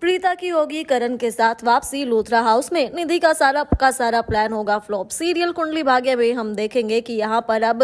प्रीता की होगी करण के साथ वापसी लोथरा हाउस में निधि का सारा का सारा प्लान होगा फ्लॉप सीरियल कुंडली भाग्य में हम देखेंगे कि यहाँ पर अब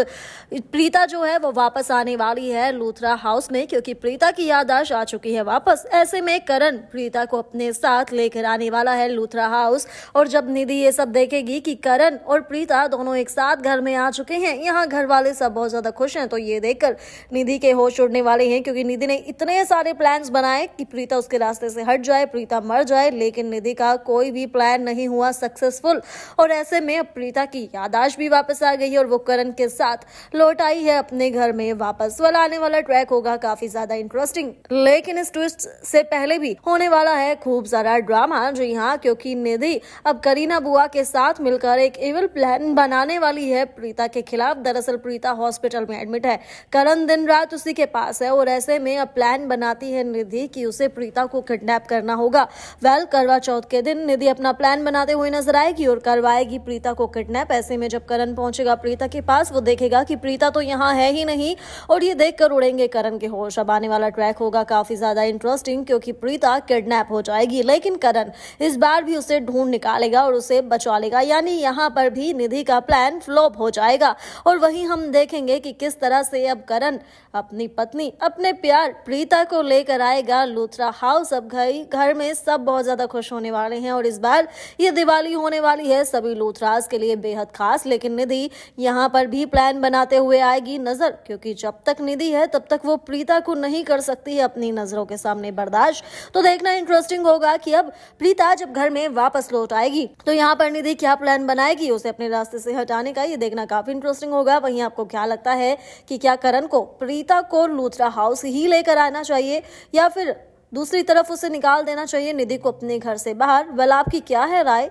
प्रीता जो है वो वापस आने वाली है लोथरा हाउस में क्योंकि प्रीता की यादाश्त आ चुकी है वापस ऐसे में करण प्रीता को अपने साथ लेकर आने वाला है लोथरा हाउस और जब निधि ये सब देखेगी कि करण और प्रीता दोनों एक साथ घर में आ चुके हैं यहाँ घर वाले सब बहुत ज़्यादा खुश हैं तो ये देखकर निधि के होश उड़ने वाले हैं क्योंकि निधि ने इतने सारे प्लान्स बनाए कि प्रीता उसके रास्ते से हट जाए प्रीता मर जाए लेकिन निधि का कोई भी प्लान नहीं हुआ सक्सेसफुल और ऐसे में अब प्रीता की यादाश्त भी वापस आ गई और वो करण के साथ लौट आई है अपने घर में वापस वाला आने वाला ट्रैक होगा काफी ज्यादा इंटरेस्टिंग लेकिन इस ट्विस्ट से पहले भी होने वाला है खूब सारा ड्रामा जी हाँ क्योंकि निधि अब करीना बुआ के साथ मिलकर एक इविल प्लान बनाने वाली है प्रीता के खिलाफ दरअसल प्रीता हॉस्पिटल में एडमिट है करण दिन रात उसी के पास है और ऐसे में अब प्लान बनाती है निधि की उसे प्रीता को किडनेप कर करना होगा वेल करवा चौथ के दिन निधि अपना प्लान बनाते हुए नजर आएगी और करवाएगी प्रीता को किडनैप ऐसे में जब करण पहुंचेगा प्रीता के पास वो देखेगा कि प्रीता तो यहाँ है ही नहीं और ये देख उड़ेंगे करण के होश अब आने वाला ट्रैक होगा काफी ज्यादा इंटरेस्टिंग क्योंकि प्रीता किडनैप हो जाएगी लेकिन करण इस बार भी उसे ढूंढ निकालेगा और उसे बचा लेगा यानी यहाँ पर भी निधि का प्लान फ्लॉप हो जाएगा और वहीं हम देखेंगे कि किस तरह से अब करण अपनी पत्नी अपने प्यार प्रीता को लेकर आएगा लूथरा हाउस अब गई घर में सब बहुत ज़्यादा खुश होने वाले हैं और इस बार ये दिवाली होने वाली है सभी लूथराज के लिए बेहद खास लेकिन निधि यहाँ पर भी प्लान बनाते हुए आएगी नज़र क्योंकि जब तक निधि है तब तक वो प्रीता को नहीं कर सकती अपनी नज़रों के सामने बर्दाश्त तो देखना इंटरेस्टिंग होगा की अब प्रीता जब घर में वापस लौट आएगी तो यहाँ पर निधि क्या प्लान बनाएगी उसे अपने रास्ते से हटाने का ये देखना काफ़ी इंटरेस्टिंग होगा वही आपको क्या लगता है कि क्या करण को प्रीता को लूथरा हाउस ही लेकर आना चाहिए या फिर दूसरी तरफ उसे निकाल देना चाहिए निधि को अपने घर से बाहर वेल आपकी क्या है राय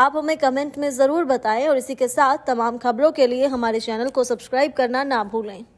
आप हमें कमेंट में ज़रूर बताएं और इसी के साथ तमाम खबरों के लिए हमारे चैनल को सब्सक्राइब करना ना भूलें